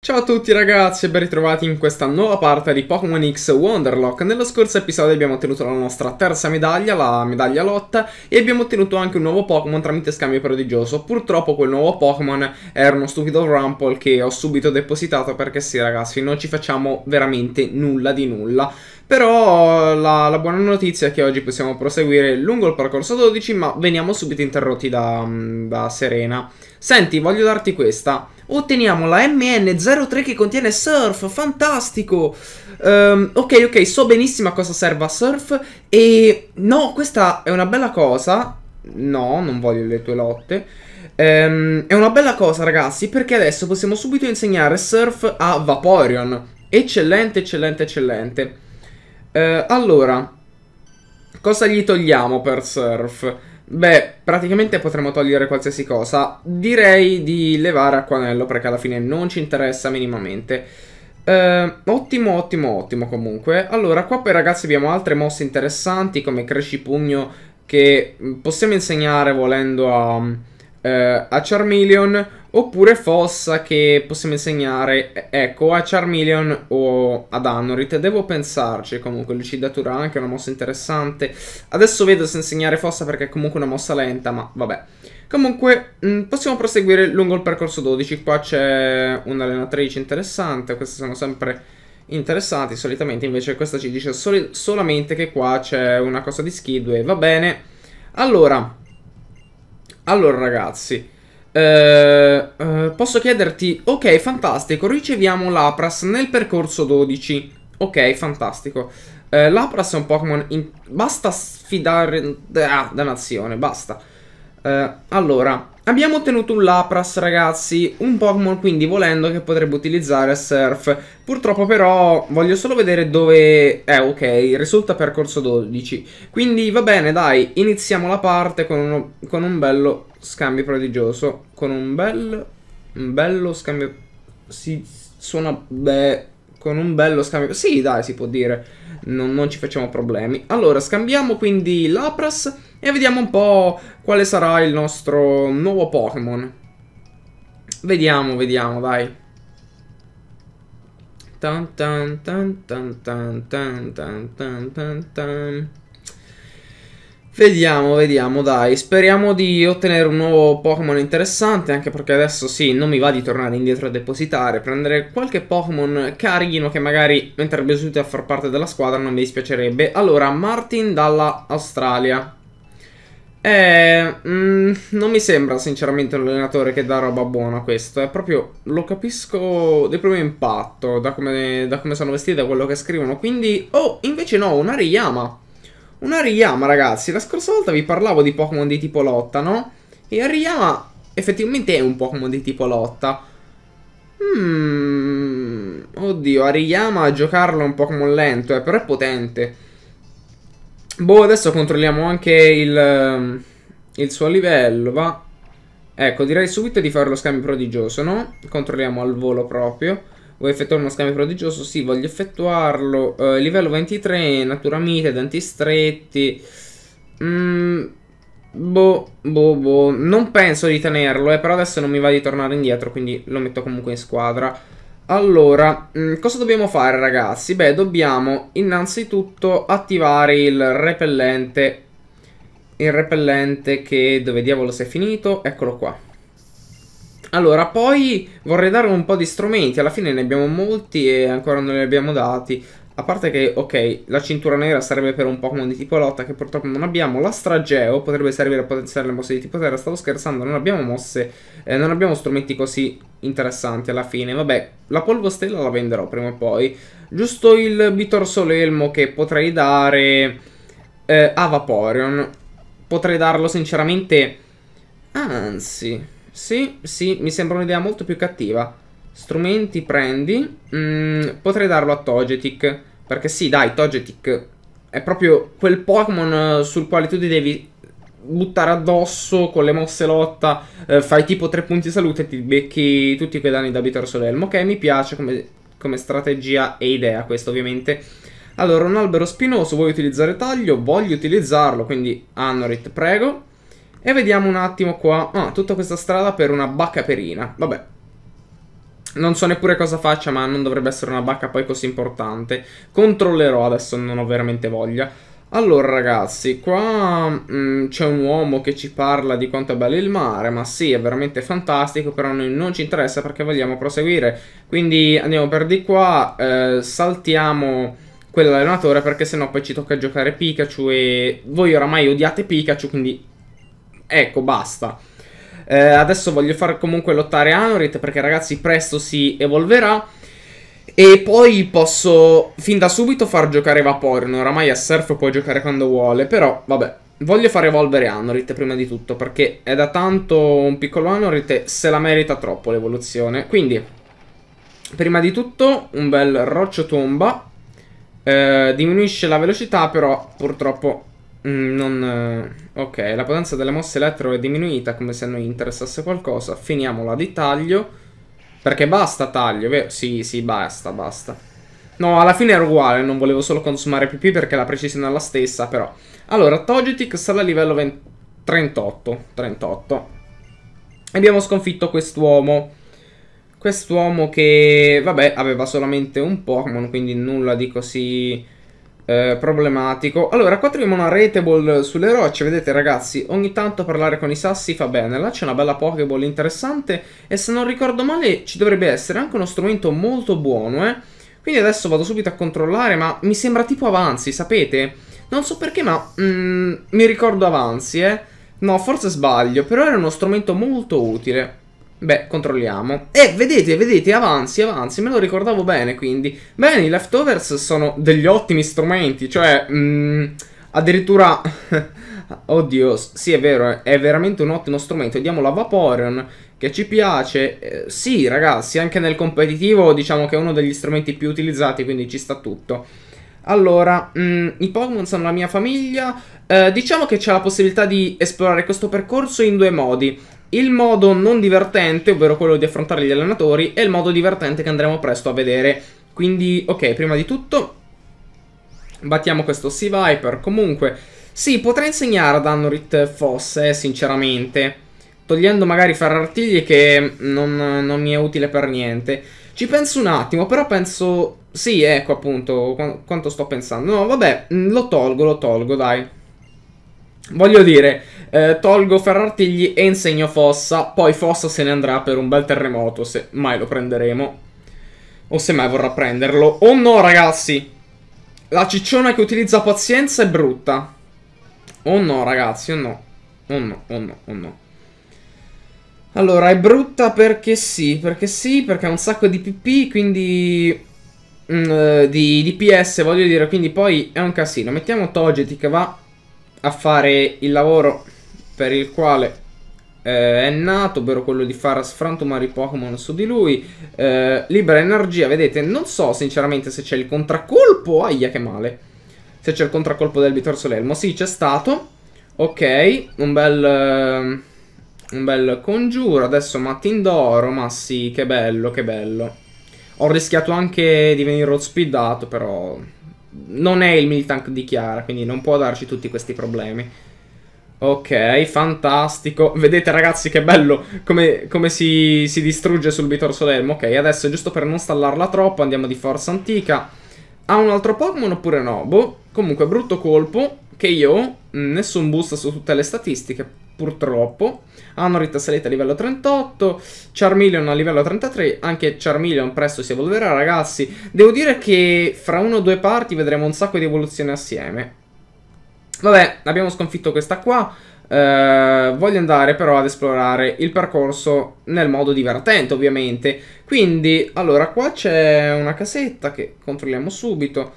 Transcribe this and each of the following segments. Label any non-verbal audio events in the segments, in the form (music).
Ciao a tutti ragazzi e ben ritrovati in questa nuova parte di Pokémon X Wonderlock. Nello scorso episodio abbiamo ottenuto la nostra terza medaglia, la medaglia lotta, e abbiamo ottenuto anche un nuovo Pokémon tramite scambio prodigioso. Purtroppo quel nuovo Pokémon era uno stupido Rumple che ho subito depositato perché sì ragazzi, non ci facciamo veramente nulla di nulla. Però la, la, buona notizia è che oggi possiamo proseguire lungo il percorso 12, ma veniamo subito interrotti da, mm, da Serena. Senti, voglio darti questa. Otteniamo la MN03 che contiene Surf, fantastico! Um, ok, ok, so benissimo a cosa serva Surf e... No, questa è una bella cosa. No, non voglio le tue lotte. Um, è una bella cosa, ragazzi, perché adesso possiamo subito insegnare Surf a Vaporeon. Eccellente, eccellente, eccellente. Eh, allora, cosa gli togliamo per surf? Beh, praticamente potremmo togliere qualsiasi cosa. Direi di levare Acquanello perché alla fine non ci interessa minimamente. Eh, ottimo, ottimo, ottimo comunque. Allora, qua poi ragazzi abbiamo altre mosse interessanti come cresci pugno che mm, possiamo insegnare volendo a, mm, eh, a Charmeleon Oppure Fossa che possiamo insegnare, ecco, a Charmeleon o ad Anorit. Devo pensarci, comunque, Lucidatura è anche una mossa interessante. Adesso vedo se insegnare Fossa perché è comunque una mossa lenta, ma vabbè. Comunque, mh, mm, possiamo proseguire lungo il percorso 12. Qua c'è un'allenatrice interessante, queste sono sempre interessanti. Solitamente invece questa ci dice soli solamente che qua c'è una cosa di Skidway, va bene. Allora, allora ragazzi... Uh, posso chiederti, ok fantastico, riceviamo Lapras nel percorso 12 Ok fantastico uh, Lapras è un Pokémon, in... basta sfidare, ah dannazione, basta Uh, allora, abbiamo ottenuto un Lapras ragazzi, un Pokémon quindi volendo che potrebbe utilizzare Surf. Purtroppo però voglio solo vedere dove... Eh ok, risulta percorso 12. Quindi va bene dai, iniziamo la parte con, uno... con un bello scambio prodigioso. Con un bel... un bello scambio... Si suona... beh... Con un bello scambio... Sì dai si può dire non, non ci facciamo problemi. Allora, scambiamo quindi Lapras e vediamo un po' quale sarà il nostro nuovo Pokémon. Vediamo, vediamo, dai. Tan tan tan tan tan tan tan tan tan tan Vediamo, vediamo, dai. Speriamo di ottenere un nuovo Pokémon interessante, anche perché adesso sì, non mi va di tornare indietro a depositare. Prendere qualche Pokémon carino che magari entrerebbe subito a far parte della squadra non mi dispiacerebbe. Allora, Martin dalla Australia. Eh, mh, mm, non mi sembra sinceramente un allenatore che dà roba buona questo, è proprio, lo capisco di primo impatto, da come, da come sono vestiti, da quello che scrivono, quindi... Oh, invece no, una Riyama! Una Riyama, ragazzi. La scorsa volta vi parlavo di Pokémon di tipo lotta, no? E Riyama effettivamente è un Pokémon di tipo lotta. Mmm... Oddio, Ariyama a giocarlo è un Pokémon lento, eh, però è potente. Boh, adesso controlliamo anche il, ehm, il suo livello, va. Ecco, direi subito di fare lo scambio prodigioso, no? Controlliamo al volo proprio. Vuoi effettuare uno scambio prodigioso? Sì, voglio effettuarlo. Uh, livello 23, natura mite, denti stretti. Mm, boh, boh, boh. Non penso di tenerlo, eh, però adesso non mi va di tornare indietro, quindi lo metto comunque in squadra. Allora, mh, mm, cosa dobbiamo fare ragazzi? Beh, dobbiamo innanzitutto attivare il repellente il repellente che dove diavolo si è finito? Eccolo qua. Allora, poi vorrei dare un po' di strumenti. Alla fine ne abbiamo molti e ancora non li abbiamo dati. A parte che, ok, la cintura nera sarebbe per un Pokémon di tipo lotta che purtroppo non abbiamo. La strageo potrebbe servire a potenziare le mosse di tipo terra. Stavo scherzando, non abbiamo mosse, eh, non abbiamo strumenti così interessanti alla fine. Vabbè, la polvostella la venderò prima o poi. Giusto il Bitor Solenmo che potrei dare eh, a Vaporeon. Potrei darlo sinceramente... Anzi... Sì, sì, mi sembra un'idea molto più cattiva. Strumenti prendi. Mm, potrei darlo a Togetic. Perché sì, dai, Togetic è proprio quel Pokémon eh, sul quale tu ti devi buttare addosso con le mosse lotta. Eh, fai tipo tre punti salute e ti becchi tutti quei danni da Bitorsodelmo. Ok, mi piace come, come strategia e idea questo ovviamente. Allora, un albero spinoso, vuoi utilizzare taglio? Voglio utilizzarlo, quindi Anorit, prego. E vediamo un attimo qua. Ah, tutta questa strada per una bacca perina. Vabbè. Non so neppure cosa faccia, ma non dovrebbe essere una bacca poi così importante. Controllerò adesso, non ho veramente voglia. Allora ragazzi, qua mm, c'è un uomo che ci parla di quanto è bello il mare, ma sì, è veramente fantastico, però noi non ci interessa perché vogliamo proseguire. Quindi andiamo per di qua, eh, saltiamo quell'allenatore perché sennò poi ci tocca giocare Pikachu e voi oramai odiate Pikachu, quindi Ecco, basta. Eh, adesso voglio far comunque lottare Anorit perché ragazzi presto si evolverà. E poi posso fin da subito far giocare Vaporeon. Oramai a Surf può giocare quando vuole. Però, vabbè. Voglio far evolvere Anorit prima di tutto perché è da tanto un piccolo Anorit e se la merita troppo l'evoluzione. Quindi, prima di tutto un bel roccio tomba. Eh, diminuisce la velocità però purtroppo Mm, non... Eh, ok, la potenza delle mosse elettro è diminuita come se a noi interessasse qualcosa. Finiamola di taglio. Perché basta taglio, vero? Sì, sì, basta, basta. No, alla fine era uguale, non volevo solo consumare PP perché la precisione è la stessa, però. Allora, Togetic sale a livello 20... 38, 38. Abbiamo sconfitto quest'uomo. Quest'uomo che, vabbè, aveva solamente un Pokémon, quindi nulla di così eh, problematico. Allora, qua troviamo una rateable sulle rocce. Vedete, ragazzi, ogni tanto parlare con i sassi fa bene. Là c'è una bella pokeball interessante. E se non ricordo male, ci dovrebbe essere anche uno strumento molto buono, eh. Quindi adesso vado subito a controllare, ma mi sembra tipo avanzi, sapete? Non so perché, ma mm, mi ricordo avanzi, eh. No, forse sbaglio, però era uno strumento molto utile. Beh, controlliamo. E vedete, vedete, avanzi, avanzi, me lo ricordavo bene, quindi. Bene, i leftovers sono degli ottimi strumenti, cioè... Mh, mm, addirittura... (laughs) Oddio, sì è vero, è veramente un ottimo strumento. Vediamo la Vaporeon, che ci piace. Eh, sì, ragazzi, anche nel competitivo diciamo che è uno degli strumenti più utilizzati, quindi ci sta tutto. Allora, mh, mm, i Pokémon sono la mia famiglia. Eh, diciamo che c'è la possibilità di esplorare questo percorso in due modi il modo non divertente, ovvero quello di affrontare gli allenatori, e il modo divertente che andremo presto a vedere. Quindi, ok, prima di tutto, battiamo questo Sea Viper. Comunque, sì, potrei insegnare ad Anorit Fosse, eh, sinceramente. Togliendo magari Ferrartigli che non, non mi è utile per niente. Ci penso un attimo, però penso... Sì, ecco appunto qu quanto sto pensando. No, vabbè, mm, lo tolgo, lo tolgo, dai. Voglio dire, eh, tolgo Ferrartigli e insegno Fossa, poi Fossa se ne andrà per un bel terremoto, se mai lo prenderemo. O se mai vorrà prenderlo. Oh no, ragazzi! La cicciona che utilizza pazienza è brutta. Oh no, ragazzi, oh no. Oh no, oh no, oh no. Allora, è brutta perché sì, perché sì, perché ha un sacco di PP, quindi... Mh, mm, eh, di DPS, voglio dire, quindi poi è un casino. Mettiamo Togeti che va a fare il lavoro per il quale eh, è nato, ovvero quello di far sfrantumare i Pokémon su di lui. Eh, libera energia, vedete, non so sinceramente se c'è il contraccolpo, aia che male. Se c'è il contraccolpo del Bitorso Lelmo, sì c'è stato. Ok, un bel... Eh, un bel congiuro, adesso d'oro, ma sì, che bello, che bello. Ho rischiato anche di venire outspeedato, però non è il Militank di Chiara, quindi non può darci tutti questi problemi. Ok, fantastico. Vedete ragazzi che bello come, come si, si, distrugge sul Bitor solelmo. Ok, adesso giusto per non stallarla troppo andiamo di Forza Antica. Ha un altro Pokémon oppure no? Boh, comunque brutto colpo che io, mm, nessun boost su tutte le statistiche purtroppo. Anorit è salita a livello 38, Charmeleon a livello 33, anche Charmeleon presto si evolverà ragazzi. Devo dire che fra uno o due parti vedremo un sacco di evoluzioni assieme. Vabbè, abbiamo sconfitto questa qua. Eh, voglio andare però ad esplorare il percorso nel modo divertente ovviamente Quindi, allora, qua c'è una casetta che controlliamo subito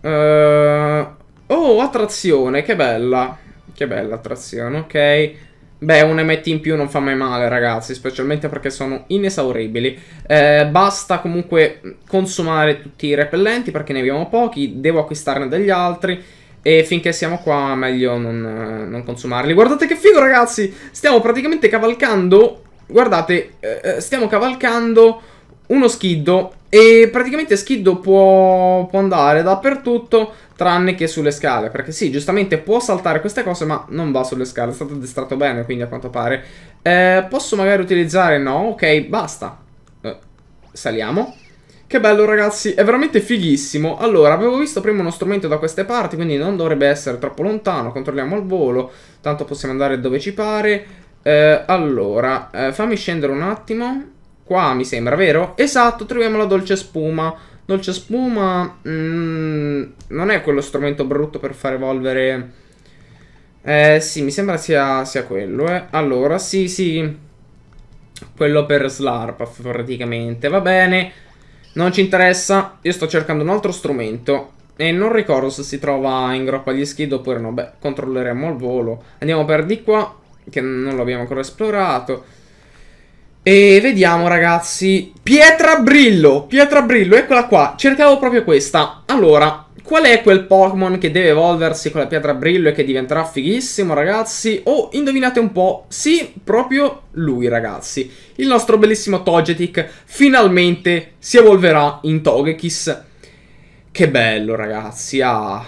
eh, Oh, attrazione, che bella Che bella attrazione, ok Beh, un MT in più non fa mai male ragazzi Specialmente perché sono inesauribili eh, Basta comunque consumare tutti i repellenti perché ne abbiamo pochi Devo acquistarne degli altri e finché siamo qua meglio non, non consumarli. Guardate che figo ragazzi, stiamo praticamente cavalcando, guardate, eh, eh, stiamo cavalcando uno schiddo e praticamente Schiddo può, può, andare dappertutto tranne che sulle scale Perché sì, giustamente può saltare queste cose ma non va sulle scale È stato addestrato bene quindi a quanto pare eh, Posso magari utilizzare? No, ok, basta eh, Saliamo che bello ragazzi, è veramente fighissimo Allora, avevo visto prima uno strumento da queste parti Quindi non dovrebbe essere troppo lontano Controlliamo il volo Tanto possiamo andare dove ci pare eh, Allora, eh, fammi scendere un attimo Qua mi sembra, vero? Esatto, troviamo la dolce spuma Dolce spuma mm, Non è quello strumento brutto per far evolvere Eh, sì, mi sembra sia, sia quello eh. Allora, sì, sì Quello per Slarp praticamente Va bene non ci interessa, io sto cercando un altro strumento. E non ricordo se si trova in groppa agli skid oppure no. Beh, controlleremo al volo. Andiamo per di qua, che non l'abbiamo ancora esplorato. E vediamo ragazzi, Pietra Brillo, Pietra Brillo, eccola qua, cercavo proprio questa. Allora, qual è quel Pokémon che deve evolversi con la Pietra Brillo e che diventerà fighissimo ragazzi? Oh, indovinate un po', sì, proprio lui ragazzi. Il nostro bellissimo Togetic finalmente si evolverà in Togekiss. Che bello ragazzi, ah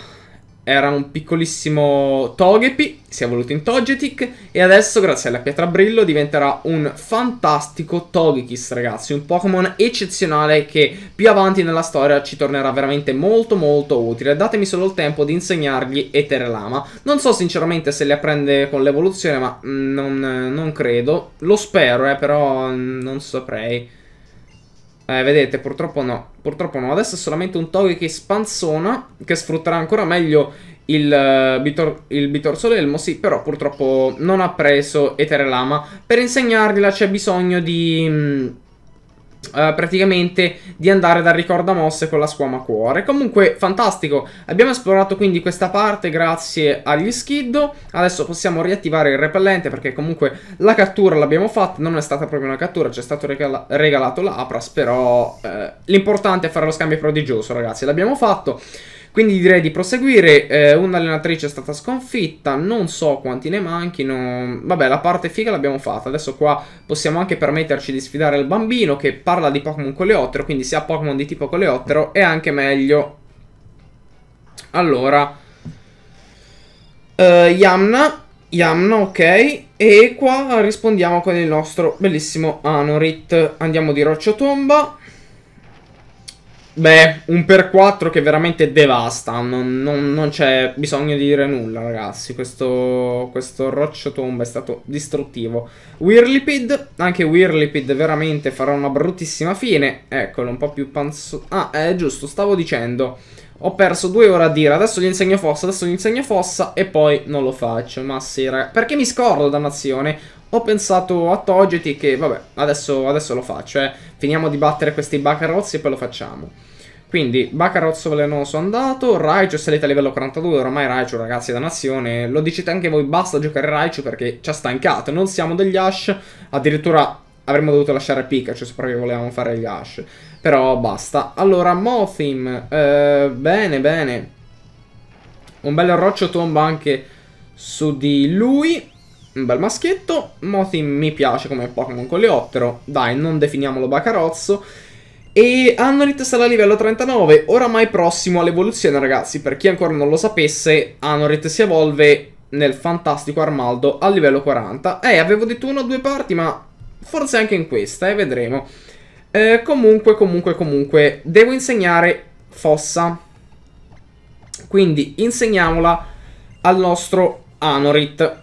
era un piccolissimo Togepi, si è evoluto in Togetic e adesso grazie alla pietra brillo diventerà un fantastico Togekiss ragazzi, un Pokémon eccezionale che più avanti nella storia ci tornerà veramente molto molto utile, datemi solo il tempo di insegnargli Eterelama, non so sinceramente se le apprende con l'evoluzione ma mm, non, non credo, lo spero eh, però mm, non saprei. Eh, vedete, purtroppo no. Purtroppo no. Adesso è solamente un toghe che spanzona, che sfrutterà ancora meglio il, uh, bitor il Bitorsole Elmo, sì, però purtroppo non ha preso Eterelama. Per insegnargliela c'è bisogno di... Mh, mm, Uh, praticamente di andare dal ricorda mosse con la squama cuore comunque fantastico abbiamo esplorato quindi questa parte grazie agli schiddo adesso possiamo riattivare il repellente perché comunque la cattura l'abbiamo fatta non è stata proprio una cattura ci è stato regala regalato l'apras però uh, l'importante è fare lo scambio prodigioso ragazzi l'abbiamo fatto quindi direi di proseguire. Eh, un'allenatrice è stata sconfitta. Non so quanti ne manchino. Vabbè, la parte figa l'abbiamo fatta. Adesso qua possiamo anche permetterci di sfidare il bambino che parla di Pokémon coleottero. Quindi se ha Pokémon di tipo coleottero è anche meglio. Allora. Eh, Yamna. Yamna, ok. E qua rispondiamo con il nostro bellissimo Anorit. Andiamo di Rocciotomba. tomba. Beh, un per 4 che veramente devasta, non, non, non c'è bisogno di dire nulla ragazzi, questo, questo rocciotomba è stato distruttivo. Whirlipid, anche Whirlipid veramente farà una bruttissima fine, eccolo un po' più panzo... Ah, è giusto, stavo dicendo, ho perso due ore a dire, adesso gli insegno fossa, adesso gli insegno fossa e poi non lo faccio, ma sì ragazzi. Perché mi scordo, dannazione? Ho pensato a Togeti che, vabbè, adesso, adesso lo faccio, eh. Finiamo di battere questi Bacarozzi e poi lo facciamo. Quindi, Bacarozzo velenoso andato, Raichu è salita a livello 42, ormai Raichu, ragazzi, è da nazione. Lo dicete anche voi, basta giocare Raichu perché ci ha stancato. Non siamo degli Ash, addirittura avremmo dovuto lasciare Pikachu se proprio volevamo fare gli Ash. Però basta. Allora, Mothim, eh, bene, bene. Un bel roccio tomba anche su di lui un bel maschietto. Mothim mi piace come Pokémon coleottero. Dai, non definiamolo bacarozzo. E Anorit sarà a livello 39, oramai prossimo all'evoluzione ragazzi, per chi ancora non lo sapesse, Anorit si evolve nel fantastico Armaldo a livello 40. Eh, avevo detto una o due parti, ma forse anche in questa, eh, vedremo. Eh, comunque, comunque, comunque, devo insegnare Fossa. Quindi insegniamola al nostro Anorit.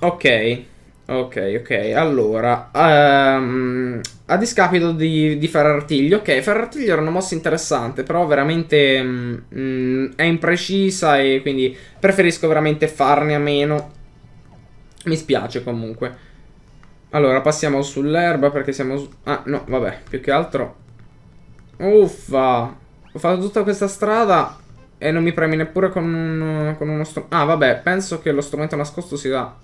Ok, ok, ok. Allora, um, a discapito di, di Ferrartiglio, ok, Ferrartiglio era una mossa interessante, però veramente um, è imprecisa e quindi preferisco veramente farne a meno. Mi spiace comunque. Allora, passiamo sull'erba perché siamo... Su ah, no, vabbè, più che altro... Uffa! Ho fatto tutta questa strada e non mi premi neppure con, un, con uno strumento... Ah, vabbè, penso che lo strumento nascosto sia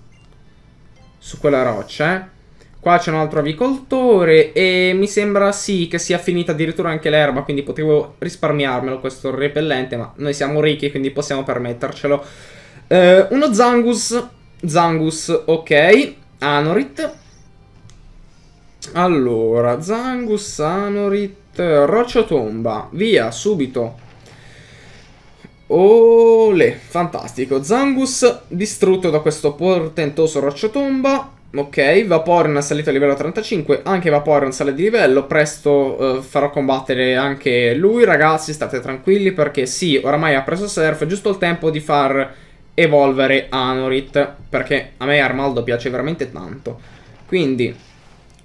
su quella roccia, eh. Qua c'è un altro avicoltore e mi sembra sì che sia finita addirittura anche l'erba, quindi potevo risparmiarmelo questo repellente, ma noi siamo ricchi quindi possiamo permettercelo. Eh, uno Zangus, Zangus, ok, Anorit. Allora, Zangus, Anorit, Roccia Tomba, via, subito. Ole, fantastico. Zangus distrutto da questo portentoso rocciotomba. Ok, Vaporeon è salito a livello 35, anche Vaporeon sale di livello, presto eh, farò combattere anche lui, ragazzi, state tranquilli perché sì, oramai ha preso Surf, è giusto il tempo di far evolvere Anorit, perché a me Armaldo piace veramente tanto. Quindi,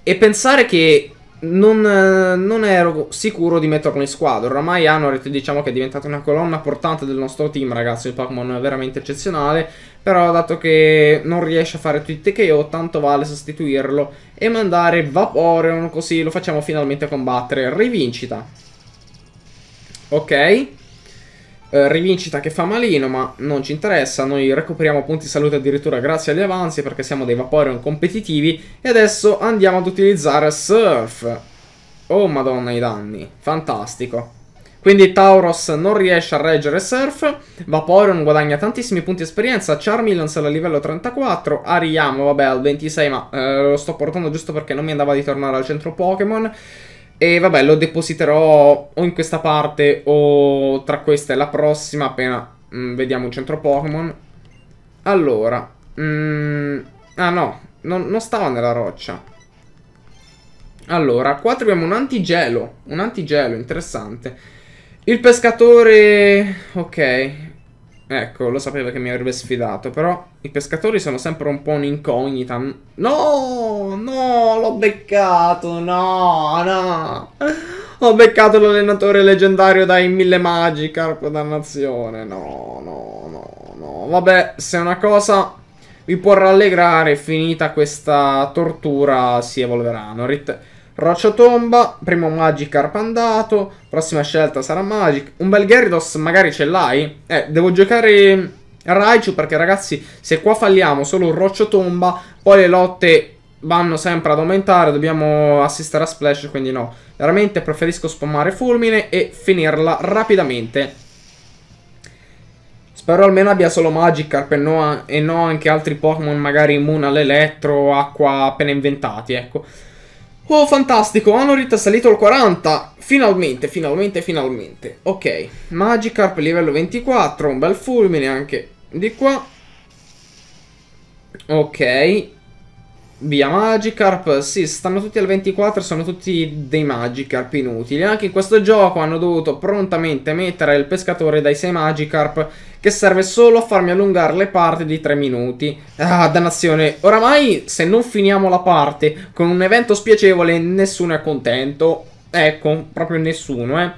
e pensare che non, eh, non, ero sicuro di metterlo in squadra. Oramai Anoret diciamo che è diventata una colonna portante del nostro team, ragazzi. Il Pokémon è veramente eccezionale. Però dato che non riesce a fare tutti i io, tanto vale sostituirlo e mandare Vaporeon così lo facciamo finalmente combattere. Rivincita. Ok. Eh, rivincita che fa malino, ma non ci interessa. Noi recuperiamo punti salute addirittura grazie agli avanzi perché siamo dei Vaporeon competitivi. E adesso andiamo ad utilizzare Surf. Oh madonna i danni, fantastico. Quindi Tauros non riesce a reggere Surf, Vaporeon guadagna tantissimi punti esperienza, Charmeleon sale a livello 34, Ariamo vabbè al 26 ma eh, lo sto portando giusto perché non mi andava di tornare al centro Pokémon. E vabbè, lo depositerò o in questa parte o tra questa e la prossima, appena mh, mm, vediamo un centro Pokémon. Allora, mh, mm, ah no, non, non stava nella roccia. Allora, qua troviamo un antigelo, un antigelo, interessante. Il pescatore, ok, Ecco, lo sapeva che mi avrebbe sfidato, però i pescatori sono sempre un po' un'incognita. No, no, l'ho beccato, no, no. Ho beccato l'allenatore leggendario dai mille magi, carpo dannazione. No, no, no, no. Vabbè, se una cosa vi può rallegrare, finita questa tortura, si evolveranno. Rit Rocciotomba, primo Magic arpandato, prossima scelta sarà Magic. Un bel Gyarados magari ce l'hai? Eh, devo giocare Raichu perché ragazzi, se qua falliamo solo un Rocciotomba, poi le lotte vanno sempre ad aumentare, dobbiamo assistere a splash, quindi no. Veramente preferisco spammare fulmine e finirla rapidamente. Spero almeno abbia solo Magikarp e, no, e no anche altri Pokémon, magari immune all'elettro, acqua appena inventati, ecco. Oh, fantastico, Honorit è salito al 40. Finalmente, finalmente, finalmente. Ok, Magikarp livello 24, un bel fulmine anche di qua. Ok, Via Magikarp, sì, stanno tutti al 24, sono tutti dei Magikarp inutili. Anche in questo gioco hanno dovuto prontamente mettere il pescatore dai 6 Magikarp che serve solo a farmi allungare le parti di 3 minuti. Ah, dannazione, oramai se non finiamo la parte con un evento spiacevole nessuno è contento. Ecco, proprio nessuno, eh.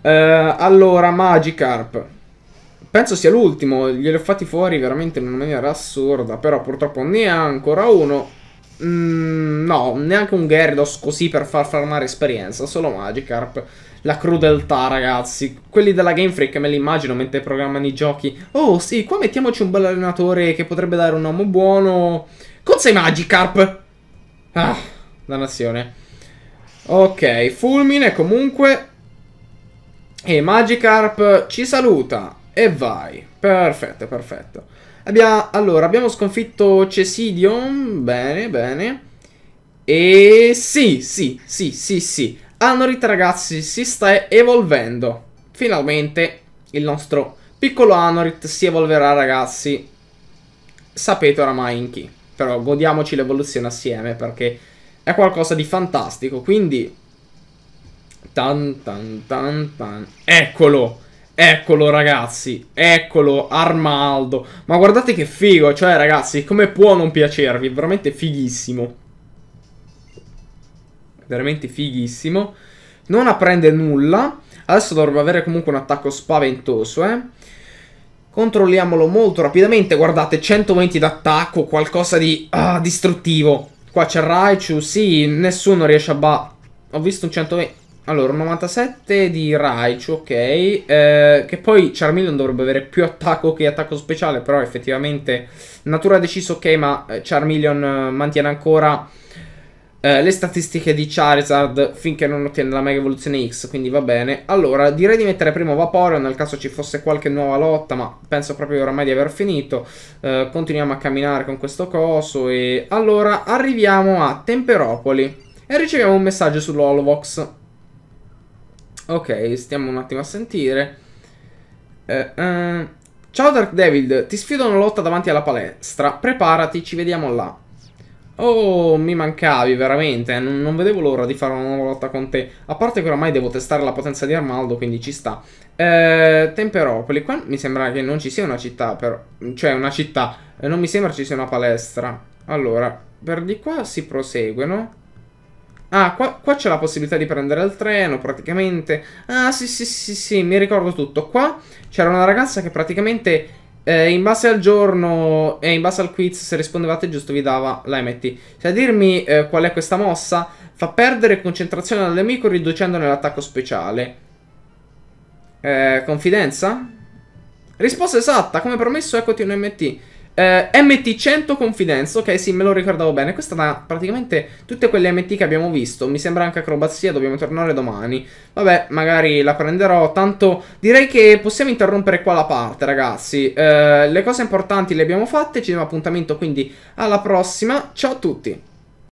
Uh, allora, Magikarp. Penso sia l'ultimo, glieli ho fatti fuori veramente in una maniera assurda, però purtroppo ne ha ancora uno. Mm, no, neanche un Gyarados così per far farmare esperienza, solo Magikarp. La crudeltà, ragazzi. Quelli della Game Freak me li immagino mentre programmano i giochi. Oh, sì, qua mettiamoci un bel allenatore che potrebbe dare un uomo buono. Con sei Magikarp! Ah, dannazione. Ok, Fulmine comunque. E Magikarp ci saluta. E vai. Perfetto, perfetto. Abbiamo, allora, abbiamo sconfitto Cesidion. Bene, bene. E sì, sì, sì, sì, sì. Anorit, ragazzi, si sta evolvendo. Finalmente il nostro piccolo Anorit si evolverà, ragazzi. Sapete oramai in chi. Però godiamoci l'evoluzione assieme perché è qualcosa di fantastico. Quindi... Tan tan tan tan. Eccolo! Eccolo ragazzi, eccolo Armaldo. Ma guardate che figo, cioè ragazzi, come può non piacervi? È veramente fighissimo. Veramente fighissimo. Non apprende nulla. Adesso dovrebbe avere comunque un attacco spaventoso, eh. Controlliamolo molto rapidamente. Guardate, 120 d'attacco, qualcosa di ah, distruttivo. Qua c'è Raichu, sì, nessuno riesce a ba... Ho visto un 120... Allora, 97 di Raichu, ok. Eh, che poi Charmeleon dovrebbe avere più attacco che attacco speciale. Però effettivamente Natura ha deciso, ok, ma eh, Charmeleon eh, mantiene ancora eh, le statistiche di Charizard finché non ottiene la Mega Evoluzione X. Quindi va bene. Allora, direi di mettere primo Vaporeon nel caso ci fosse qualche nuova lotta. Ma penso proprio oramai di aver finito. Eh, continuiamo a camminare con questo coso. E allora arriviamo a Temperopoli. E riceviamo un messaggio sull'Holovox. Ok, stiamo un attimo a sentire. Eh, eh. Ciao Dark David, ti sfido una lotta davanti alla palestra. Preparati, ci vediamo là. Oh, mi mancavi veramente. Eh, non, non vedevo l'ora di fare una nuova lotta con te. A parte che oramai devo testare la potenza di Armaldo, quindi ci sta. Eh, Temperopoli, qua mi sembra che non ci sia una città, però. Cioè, una città. Eh, non mi sembra ci sia una palestra. Allora, per di qua si proseguono. Ah, qua, qua c'è la possibilità di prendere il treno, praticamente. Ah, sì, sì, sì, sì, mi ricordo tutto. Qua c'era una ragazza che praticamente eh, in base al giorno e in base al quiz, se rispondevate giusto, vi dava la MT. Cioè, dirmi eh, qual è questa mossa fa perdere concentrazione al nemico riducendone l'attacco speciale. Eh, confidenza? Risposta esatta, come promesso, eccoti un MT. Eh, MT100 Confidence, ok sì me lo ricordavo bene Questa da praticamente tutte quelle MT che abbiamo visto Mi sembra anche acrobazia, dobbiamo tornare domani Vabbè, magari la prenderò Tanto direi che possiamo interrompere qua la parte ragazzi eh, Le cose importanti le abbiamo fatte Ci diamo appuntamento quindi alla prossima Ciao a tutti